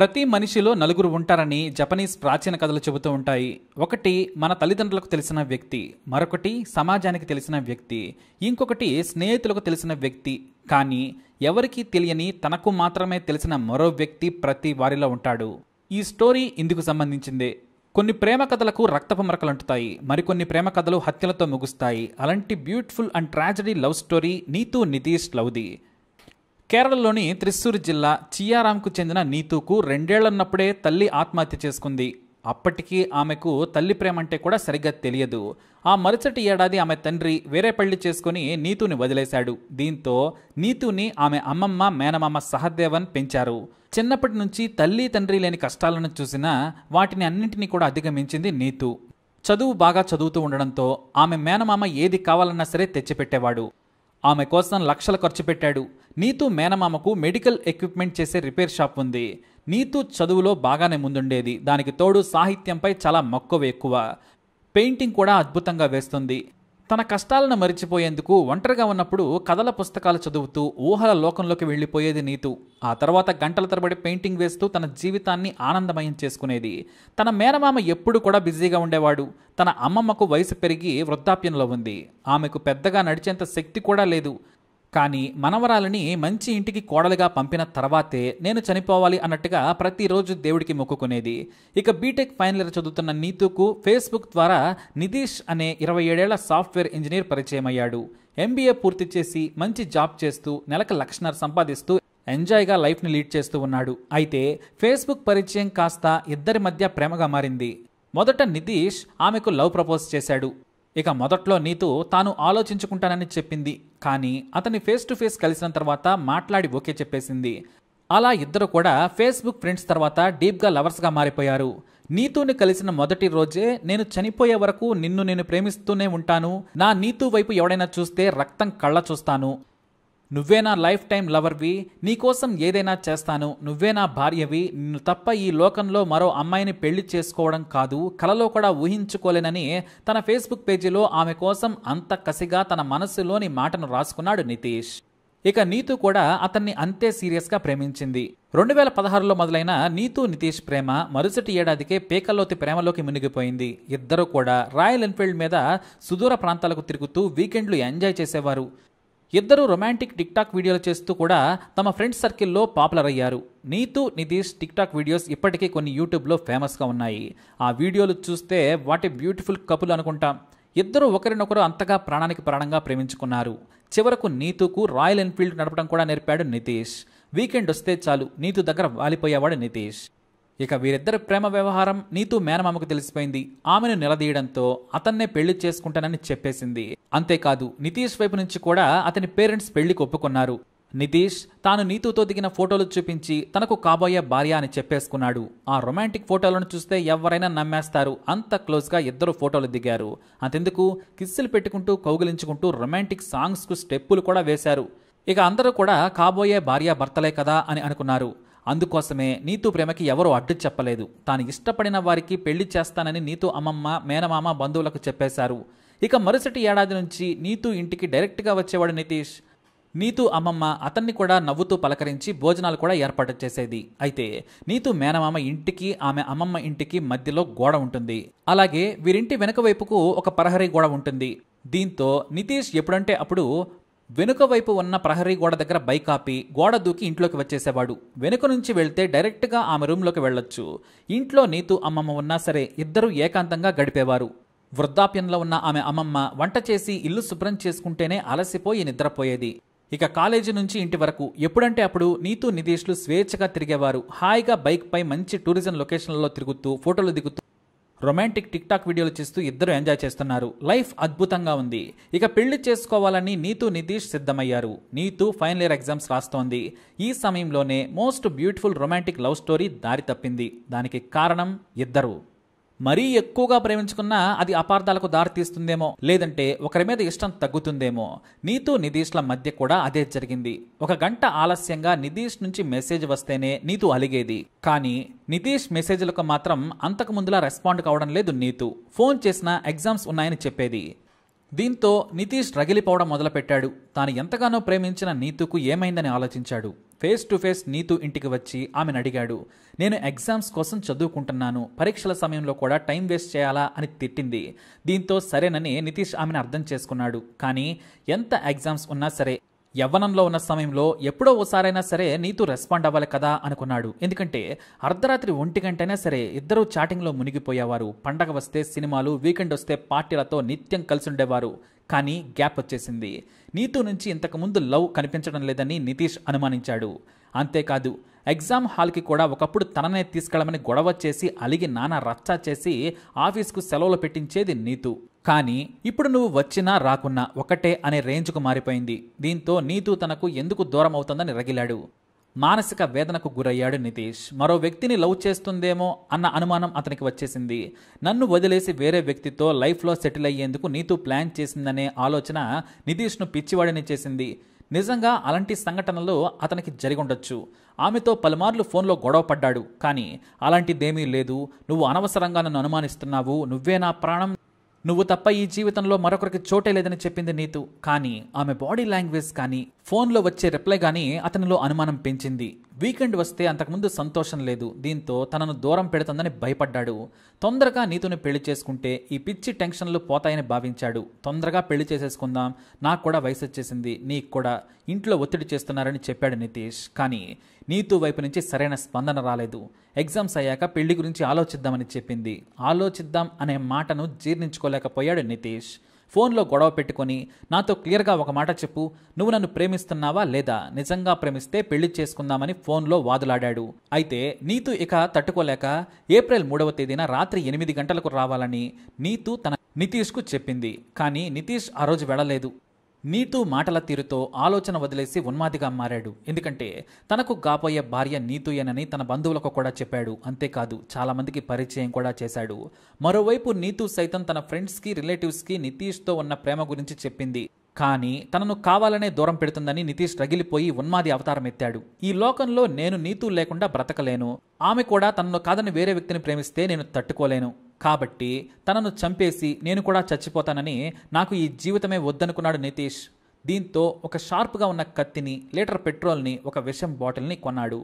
ప్రతి మనిషిలో నలుగురు ఉంటారని జపనీస్ ప్రాచీన కథలు చెబుతూ ఉంటాయి ఒకటి మన తల్లిదండ్రులకు తెలిసిన వ్యక్తి మరొకటి సమాజానికి తెలిసిన వ్యక్తి ఇంకొకటి స్నేహితులకు తెలిసిన వ్యక్తి కానీ ఎవరికీ తెలియని తనకు మాత్రమే తెలిసిన మరో వ్యక్తి ప్రతి వారిలో ఉంటాడు ఈ స్టోరీ ఇందుకు సంబంధించిందే కొన్ని ప్రేమ కథలకు రక్తపు అంటుతాయి మరికొన్ని ప్రేమ కథలు హత్యలతో ముగుస్తాయి అలాంటి beautiful and tragedy love story Neethu Nitish లవ్ది కేరళలోని త్రిస్సూర్ జిల్లా చియారాంకు చెందిన నీతూకు రెండేళ్లన్నప్పుడే తల్లి ఆత్మహత్య చేసుకుంది అప్పటికీ ఆమెకు తల్లి ప్రేమ అంటే కూడా సరిగ్గా తెలియదు ఆ మరుసటి ఏడాది ఆమె తండ్రి వేరే పెళ్లి చేసుకుని నీతుని వదిలేశాడు దీంతో నీతుని ఆమె అమ్మమ్మ మేనమామ సహదేవన్ పెంచారు చిన్నప్పటి నుంచి తల్లి తండ్రి లేని కష్టాలను చూసినా వాటిని అన్నింటినీ కూడా అధిగమించింది నీతు చదువు బాగా చదువుతూ ఉండడంతో ఆమె మేనమామ ఏది కావాలన్నా సరే తెచ్చిపెట్టేవాడు ఆమె కోసం లక్షలు ఖర్చు పెట్టాడు నీతు మేనమామకు మెడికల్ ఎక్విప్మెంట్ చేసే రిపేర్ షాప్ ఉంది నీతు చదువులో బాగానే ముందుండేది దానికి తోడు సాహిత్యంపై చాలా మక్కువ ఎక్కువ పెయింటింగ్ కూడా అద్భుతంగా వేస్తుంది తన కష్టాలను మరిచిపోయేందుకు ఒంటరిగా ఉన్నప్పుడు కథల పుస్తకాలు చదువుతూ ఊహల లోకంలోకి వెళ్ళిపోయేది నీతు ఆ తర్వాత గంటల తరబడి పెయింటింగ్ వేస్తూ తన జీవితాన్ని ఆనందమయం చేసుకునేది తన మేనమామ ఎప్పుడు కూడా బిజీగా ఉండేవాడు తన అమ్మమ్మకు వయసు పెరిగి వృద్ధాప్యంలో ఉంది ఆమెకు పెద్దగా నడిచేంత శక్తి కూడా లేదు కానీ మనవరాలని మంచి ఇంటికి కోడలుగా పంపిన తర్వాతే నేను చనిపోవాలి అన్నట్టుగా ప్రతిరోజు దేవుడికి మొక్కుకునేది ఇక బీటెక్ ఫైనల్ ఇయర్ చదువుతున్న నీతుకు ఫేస్బుక్ ద్వారా నితీష్ అనే ఇరవై ఏడేళ్ల సాఫ్ట్వేర్ ఇంజనీర్ పరిచయం అయ్యాడు ఎంబీఏ పూర్తి చేసి మంచి జాబ్ చేస్తూ నెలకు లక్షణాలు సంపాదిస్తూ ఎంజాయ్గా లైఫ్ని లీడ్ చేస్తూ ఉన్నాడు అయితే ఫేస్బుక్ పరిచయం కాస్త ఇద్దరి మధ్య ప్రేమగా మారింది మొదట నితీష్ ఆమెకు లవ్ ప్రపోజ్ చేశాడు ఇక మొదట్లో నీతు తాను ఆలోచించుకుంటానని చెప్పింది కానీ అతని ఫేస్ టు ఫేస్ కలిసిన తర్వాత మాట్లాడి ఓకే చెప్పేసింది అలా ఇద్దరు కూడా ఫేస్బుక్ ఫ్రెండ్స్ తర్వాత డీప్గా లవర్స్గా మారిపోయారు నీతుని కలిసిన మొదటి రోజే నేను చనిపోయే వరకు నిన్ను నేను ప్రేమిస్తూనే ఉంటాను నా నీతు వైపు ఎవడైనా చూస్తే రక్తం కళ్ళ చూస్తాను నువ్వే నా లైఫ్ టైం లవర్వి నీకోసం ఏదైనా చేస్తాను నువ్వే నా భార్యవి నిన్ను తప్ప ఈ లోకంలో మరో అమ్మాయిని పెళ్లి చేసుకోవడం కాదు కలలో కూడా ఊహించుకోలేనని తన ఫేస్బుక్ పేజీలో ఆమె కోసం అంత కసిగా తన మనస్సులోని మాటను రాసుకున్నాడు నితీష్ ఇక నీతు కూడా అతన్ని అంతే సీరియస్గా ప్రేమించింది రెండు వేల పదహారులో మొదలైన నీతు నితీష్ ప్రేమ మరుసటి ఏడాదికే పేకల్లోతి ప్రేమలోకి మునిగిపోయింది ఇద్దరు కూడా రాయల్ ఎన్ఫీల్డ్ మీద సుదూర ప్రాంతాలకు తిరుగుతూ వీకెండ్లు ఎంజాయ్ చేసేవారు ఇద్దరు రొమాంటిక్ టిక్టాక్ వీడియోలు చేస్తూ కూడా తమ ఫ్రెండ్స్ సర్కిల్లో పాపులర్ అయ్యారు నీతు నితీష్ టిక్టాక్ వీడియోస్ ఇప్పటికీ కొన్ని యూట్యూబ్లో ఫేమస్గా ఉన్నాయి ఆ వీడియోలు చూస్తే వాటి బ్యూటిఫుల్ కపుల్ అనుకుంటాం ఇద్దరు ఒకరినొకరు అంతగా ప్రాణానికి ప్రాణంగా ప్రేమించుకున్నారు చివరకు నీతుకు రాయల్ ఎన్ఫీల్డ్ నడపడం కూడా నేర్పాడు నితీష్ వీకెండ్ వస్తే చాలు నీతు దగ్గర వాలిపోయేవాడు నితీష్ ఇక వీరిద్దరి ప్రేమ వ్యవహారం నీతూ మేనమామకు తెలిసిపోయింది ఆమెను నిలదీయడంతో అతన్నే పెళ్లి చేసుకుంటానని చెప్పేసింది అంతేకాదు నితీష్ వైపు నుంచి కూడా అతని పేరెంట్స్ పెళ్లికి ఒప్పుకున్నారు నితీష్ తాను నీతుతో దిగిన ఫోటోలు చూపించి తనకు కాబోయే భార్య అని చెప్పేసుకున్నాడు ఆ రొమాంటిక్ ఫోటోలను చూస్తే ఎవరైనా నమ్మేస్తారు అంత క్లోజ్గా ఇద్దరు ఫోటోలు దిగారు అంతెందుకు కిస్సులు పెట్టుకుంటూ కౌగిలించుకుంటూ రొమాంటిక్ సాంగ్స్కు స్టెప్పులు కూడా వేశారు ఇక అందరూ కూడా కాబోయే భార్య భర్తలే కదా అని అనుకున్నారు అందుకోసమే నీతు ప్రేమకి ఎవరూ అడ్డు చెప్పలేదు తాను ఇష్టపడిన వారికి పెళ్లి చేస్తానని నీతూ అమ్మమ్మ మేనమామ బంధువులకు చెప్పేశారు ఇక మరుసటి ఏడాది నుంచి నీతూ ఇంటికి డైరెక్ట్గా వచ్చేవాడు నితీష్ నీతూ అమ్మమ్మ అతన్ని కూడా నవ్వుతూ పలకరించి భోజనాలు కూడా ఏర్పాటు చేసేది అయితే నీతూ మేనమామ ఇంటికి ఆమె అమ్మమ్మ ఇంటికి మధ్యలో గోడ ఉంటుంది అలాగే వీరింటి వెనుక వైపుకు ఒక పరహరీ గోడ ఉంటుంది దీంతో నితీష్ ఎప్పుడంటే అప్పుడు వెనుక వైపు ఉన్న ప్రహరీ గోడ దగ్గర బైక్ ఆపి గోడ దూకి ఇంట్లోకి వచ్చేసేవాడు వెనుక నుంచి వెళ్తే డైరెక్ట్గా ఆమె రూమ్లోకి వెళ్ళొచ్చు ఇంట్లో నీతు అమ్మమ్మ ఉన్నా సరే ఇద్దరూ ఏకాంతంగా గడిపేవారు వృద్ధాప్యంలో ఉన్న ఆమె అమ్మమ్మ వంట చేసి ఇల్లు శుభ్రం చేసుకుంటేనే అలసిపోయి నిద్రపోయేది ఇక కాలేజీ నుంచి ఇంటి వరకు ఎప్పుడంటే అప్పుడు నీతు నిదేశ్లు స్వేచ్ఛగా తిరిగేవారు హాయిగా బైక్పై మంచి టూరిజం లొకేషన్లలో తిరుగుతూ ఫోటోలు దిగుతూ రొమాంటిక్ టిక్ టాక్ వీడియోలు చేస్తూ ఇద్దరు ఎంజాయ్ చేస్తున్నారు లైఫ్ అద్భుతంగా ఉంది ఇక పెళ్లి చేసుకోవాలని నీతు నితీష్ సిద్ధమయ్యారు నీతు ఫైనల్ ఇయర్ ఎగ్జామ్స్ రాస్తోంది ఈ సమయంలోనే most beautiful romantic love story దారి తప్పింది దానికి కారణం ఇద్దరు మరీ ఎక్కువగా ప్రేమించుకున్నా అది అపార్థాలకు దారితీస్తుందేమో లేదంటే ఒకరి మీద ఇష్టం తగ్గుతుందేమో నీతో నిధీష్ల మధ్య కూడా అదే జరిగింది ఒక గంట ఆలస్యంగా నిధీష్ నుంచి మెసేజ్ వస్తేనే నీతు అలిగేది కానీ నితీష్ మెసేజ్లకు మాత్రం అంతకుముందులా రెస్పాండ్ కావడం లేదు నీతు ఫోన్ చేసినా ఎగ్జామ్స్ ఉన్నాయని చెప్పేది దీంతో నితీష్ రగిలిపోవడం మొదలుపెట్టాడు తాను ఎంతగానో ప్రేమించిన నీతుకు ఏమైందని ఆలోచించాడు ఫేస్ టు ఫేస్ నీతు ఇంటికి వచ్చి ఆమెను అడిగాడు నేను ఎగ్జామ్స్ కోసం చదువుకుంటున్నాను పరీక్షల సమయంలో కూడా టైం వేస్ట్ చేయాలా అని తిట్టింది దీంతో సరేనని నితీష్ ఆమెను అర్థం చేసుకున్నాడు కానీ ఎంత ఎగ్జామ్స్ ఉన్నా సరే యవ్వనంలో ఉన్న సమయంలో ఎప్పుడో ఓసారైనా సరే నీతూ రెస్పాండ్ అవ్వాలి కదా అనుకున్నాడు ఎందుకంటే అర్ధరాత్రి ఒంటి గంటైనా సరే ఇద్దరూ చాటింగ్లో మునిగిపోయేవారు పండగ వస్తే సినిమాలు వీకెండ్ వస్తే పార్టీలతో నిత్యం కలిసి ఉండేవారు కానీ గ్యాప్ వచ్చేసింది నీతూ నుంచి ఇంతకుముందు లవ్ కనిపించడం లేదని నితీష్ అనుమానించాడు అంతేకాదు ఎగ్జామ్ హాల్కి కూడా ఒకప్పుడు తననే తీసుకెళ్లమని గొడవ చేసి అలిగి నానా రచ్చా చేసి ఆఫీస్కు సెలవులు పెట్టించేది నీతు కానీ ఇప్పుడు నువ్వు వచ్చినా రాకున్నా ఒకటే అనే రేంజ్కు మారిపోయింది దీంతో నీతూ తనకు ఎందుకు దూరం అవుతుందని రగిలాడు మానసిక వేదనకు గురయ్యాడు నితీష్ మరో వ్యక్తిని లవ్ చేస్తుందేమో అన్న అనుమానం అతనికి వచ్చేసింది నన్ను వదిలేసి వేరే వ్యక్తితో లైఫ్లో సెటిల్ అయ్యేందుకు నీతూ ప్లాన్ చేసిందనే ఆలోచన నితీష్ను పిచ్చివాడిని చేసింది నిజంగా అలాంటి సంఘటనలు అతనికి జరిగుండొచ్చు ఆమెతో పలుమార్లు ఫోన్లో గొడవ పడ్డాడు కానీ అలాంటిదేమీ లేదు నువ్వు అనవసరంగా నన్ను అనుమానిస్తున్నావు నువ్వే నా ప్రాణం నువ్వు తప్ప ఈ జీవితంలో మరొకరికి చోటే లేదని చెప్పింది నీతు కానీ ఆమె బాడీ లాంగ్వేజ్ కానీ ఫోన్లో వచ్చే రిప్లై కానీ అతనిలో అనుమానం పెంచింది వీకెండ్ వస్తే అంతకుముందు సంతోషం లేదు దీంతో తనను దూరం పెడుతుందని భయపడ్డాడు తొందరగా నీతుని పెళ్లి చేసుకుంటే ఈ పిచ్చి టెన్షన్లు పోతాయని భావించాడు తొందరగా పెళ్లి చేసేసుకుందాం నాకు కూడా వయసు వచ్చేసింది నీకు కూడా ఇంట్లో ఒత్తిడి చేస్తున్నారని చెప్పాడు నితీష్ కానీ నీతు వైపు నుంచి సరైన స్పందన రాలేదు ఎగ్జామ్స్ అయ్యాక పెళ్లి గురించి ఆలోచిద్దామని చెప్పింది ఆలోచిద్దాం అనే మాటను జీర్ణించుకోలేకపోయాడు నితీష్ ఫోన్లో గొడవ పెట్టుకొని నాతో క్లియర్గా ఒక మాట చెప్పు నువ్వు నన్ను ప్రేమిస్తున్నావా లేదా నిజంగా ప్రేమిస్తే పెళ్లి చేసుకుందామని ఫోన్లో వాదులాడాడు అయితే నీతు ఇక తట్టుకోలేక ఏప్రిల్ మూడవ తేదీన రాత్రి ఎనిమిది గంటలకు రావాలని నీతు తన నితీష్కు చెప్పింది కానీ నితీష్ ఆ రోజు వెళ్ళలేదు నీతూ మాటల తీరుతో ఆలోచన వదిలేసి ఉన్మాదిగా మారాడు ఎందుకంటే తనకు గాపోయే భార్య నీతూయేనని తన బంధువులకు కూడా చెప్పాడు అంతేకాదు చాలామందికి పరిచయం కూడా చేశాడు మరోవైపు నీతూ సైతం తన ఫ్రెండ్స్కి రిలేటివ్స్కి నితీష్తో ఉన్న ప్రేమ గురించి చెప్పింది కానీ తనను కావాలనే దూరం పెడుతుందని నితీష్ రగిలిపోయి ఉన్మాది అవతారం ఎత్తాడు ఈ లోకంలో నేను నీతూ లేకుండా బ్రతకలేను ఆమె కూడా తనను కాదని వేరే వ్యక్తిని ప్రేమిస్తే నేను తట్టుకోలేను కాబట్టి తనను చంపేసి నేను కూడా చచ్చిపోతానని నాకు ఈ జీవితమే వద్దనుకున్నాడు నితీష్ దీంతో ఒక షార్ప్గా ఉన్న కత్తిని లీటర్ పెట్రోల్ని ఒక విషం బాటిల్ని కొన్నాడు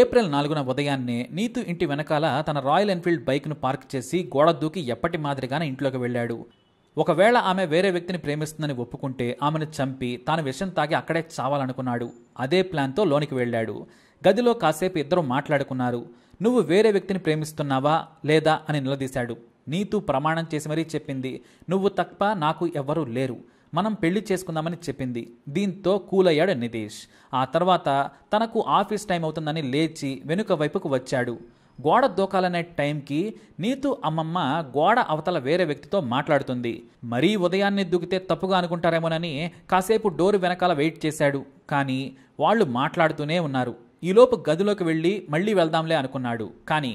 ఏప్రిల్ నాలుగున ఉదయాన్నే నీతు ఇంటి వెనకాల తన రాయల్ ఎన్ఫీల్డ్ బైక్ను పార్క్ చేసి గోడ దూకి ఎప్పటి మాదిరిగానే ఇంట్లోకి వెళ్ళాడు ఒకవేళ ఆమె వేరే వ్యక్తిని ప్రేమిస్తుందని ఒప్పుకుంటే ఆమెను చంపి తాను విషం తాగి అక్కడే చావాలనుకున్నాడు అదే ప్లాన్తో లోనికి వెళ్ళాడు గదిలో కాసేపు ఇద్దరు మాట్లాడుకున్నారు నువ్వు వేరే వ్యక్తిని ప్రేమిస్తున్నావా లేదా అని నిలదీశాడు నీతూ ప్రమాణం చేసి మరీ చెప్పింది నువ్వు తప్ప నాకు ఎవ్వరూ లేరు మనం పెళ్లి చేసుకుందామని చెప్పింది దీంతో కూలయ్యాడు నితీష్ ఆ తర్వాత తనకు ఆఫీస్ టైం అవుతుందని లేచి వెనుక వైపుకు వచ్చాడు గోడ దూకాలనే టైంకి నీతు అమ్మమ్మ గోడ అవతల వేరే వ్యక్తితో మాట్లాడుతుంది మరీ ఉదయాన్నే దూకితే తప్పుగా అనుకుంటారేమోనని కాసేపు డోరు వెనకాల వెయిట్ చేశాడు కానీ వాళ్ళు మాట్లాడుతూనే ఉన్నారు ఈలోపు గదిలోకి వెళ్ళి మళ్ళీ వెళ్దాంలే అనుకున్నాడు కానీ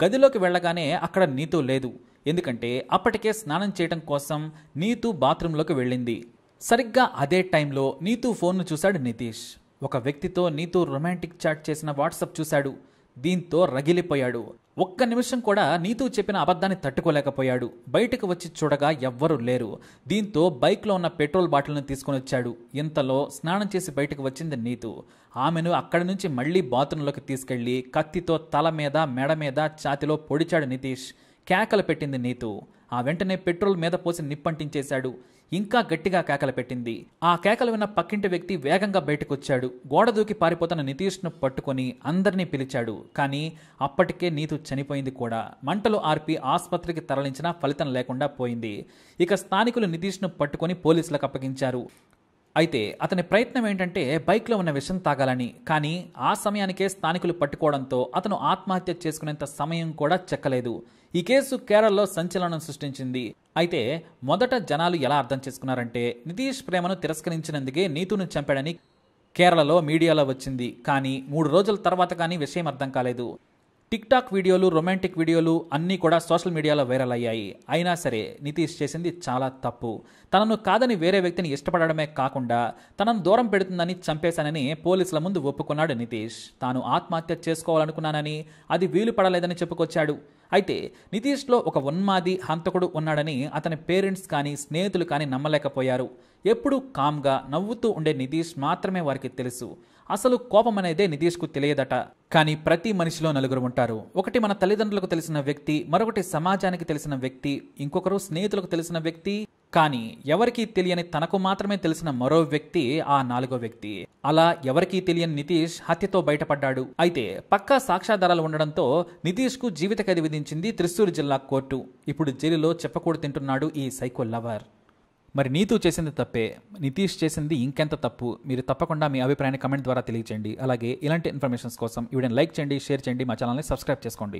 గదిలోకి వెళ్ళగానే అక్కడ నీతు లేదు ఎందుకంటే అప్పటికే స్నానం చేయడం కోసం నీతు బాత్రూంలోకి వెళ్ళింది సరిగ్గా అదే టైంలో నీతు ఫోన్ను చూశాడు నితీష్ ఒక వ్యక్తితో నీతు రొమాంటిక్ చాట్ చేసిన వాట్సప్ చూశాడు దీంతో రగిలిపోయాడు ఒక్క నిమిషం కూడా నీతూ చెప్పిన అబద్ధాన్ని తట్టుకోలేకపోయాడు బయటకు వచ్చి చూడగా ఎవ్వరూ లేరు దీంతో బైక్లో ఉన్న పెట్రోల్ బాటిల్ను తీసుకుని వచ్చాడు ఇంతలో స్నానం చేసి బయటకు వచ్చింది నీతు ఆమెను అక్కడి నుంచి మళ్లీ బాత్రూంలోకి తీసుకెళ్లి కత్తితో తల మీద మెడ మీద ఛాతిలో పొడిచాడు నితీష్ కేకలు పెట్టింది నీతు ఆ వెంటనే పెట్రోల్ మీద పోసి నిప్పంటించేశాడు ఇంకా గట్టిగా కేకలు పెట్టింది ఆ కేకలు విన్న పక్కింటి వ్యక్తి వేగంగా బయటకొచ్చాడు గోడ దూకి పారిపోతున్న నితీష్ను పట్టుకొని అందరినీ పిలిచాడు కానీ అప్పటికే నీతు చనిపోయింది కూడా మంటలు ఆర్పి ఆసుపత్రికి తరలించినా ఫలితం లేకుండా పోయింది ఇక స్థానికులు నితీష్ను పట్టుకొని పోలీసులకు అప్పగించారు అయితే అతని ప్రయత్నం ఏంటంటే బైక్లో ఉన్న విషం తాగాలని కానీ ఆ సమయానికే స్థానికులు పట్టుకోవడంతో అతను ఆత్మహత్య చేసుకునేంత సమయం కూడా చెక్కలేదు ఈ కేసు కేరళలో సంచలనం సృష్టించింది అయితే మొదట జనాలు ఎలా అర్థం చేసుకున్నారంటే నితీష్ ప్రేమను తిరస్కరించినందుకే నీతును చంపాడని కేరళలో మీడియాలో వచ్చింది కానీ మూడు రోజుల తర్వాత కానీ విషయం అర్థం కాలేదు టిక్ టాక్ వీడియోలు రొమాంటిక్ వీడియోలు అన్నీ కూడా సోషల్ మీడియాలో వైరల్ అయ్యాయి అయినా సరే నితీష్ చేసింది చాలా తప్పు తనను కాదని వేరే వ్యక్తిని ఇష్టపడడమే కాకుండా తనను దూరం పెడుతుందని చంపేశానని పోలీసుల ముందు ఒప్పుకున్నాడు నితీష్ తాను ఆత్మహత్య చేసుకోవాలనుకున్నానని అది వీలు పడలేదని చెప్పుకొచ్చాడు అయితే నితీష్లో ఒక ఉన్మాది హంతకుడు ఉన్నాడని అతని పేరెంట్స్ కానీ స్నేహితులు కానీ నమ్మలేకపోయారు ఎప్పుడూ కామ్గా నవ్వుతూ ఉండే నితీష్ మాత్రమే వారికి తెలుసు అసలు కోపం అనేదే నితీష్కు తెలియదట కానీ ప్రతి మనిషిలో నలుగురు ఉంటారు ఒకటి మన తల్లిదండ్రులకు తెలిసిన వ్యక్తి మరొకటి సమాజానికి తెలిసిన వ్యక్తి ఇంకొకరు స్నేహితులకు తెలిసిన వ్యక్తి కానీ ఎవరికీ తెలియని తనకు మాత్రమే తెలిసిన మరో వ్యక్తి ఆ నాలుగో వ్యక్తి అలా ఎవరికీ తెలియని నితీష్ హత్యతో బయటపడ్డాడు అయితే పక్కా సాక్ష్యాధారాలు ఉండడంతో నితీష్ కు జీవిత ఖైదు విధించింది త్రిశూర్ జిల్లా కోర్టు ఇప్పుడు జైలులో చెప్పకూడదు తింటున్నాడు ఈ సైకో లవర్ మరి నీతు చేసింది తప్పే నితీష్ చేసింది ఇంకెంత తప్పు మీరు తప్పకుండా మీ అభిప్రాయాన్ని కమెంట్ ద్వారా తెలియచేయండి అలాగే ఇలాంటి ఇన్ఫర్మేషన్స్ కోసం వీడియోని లైక్ చేయండి షేర్ చేయండి మా ఛానల్ని సబ్స్క్రైబ్ చేసుకోండి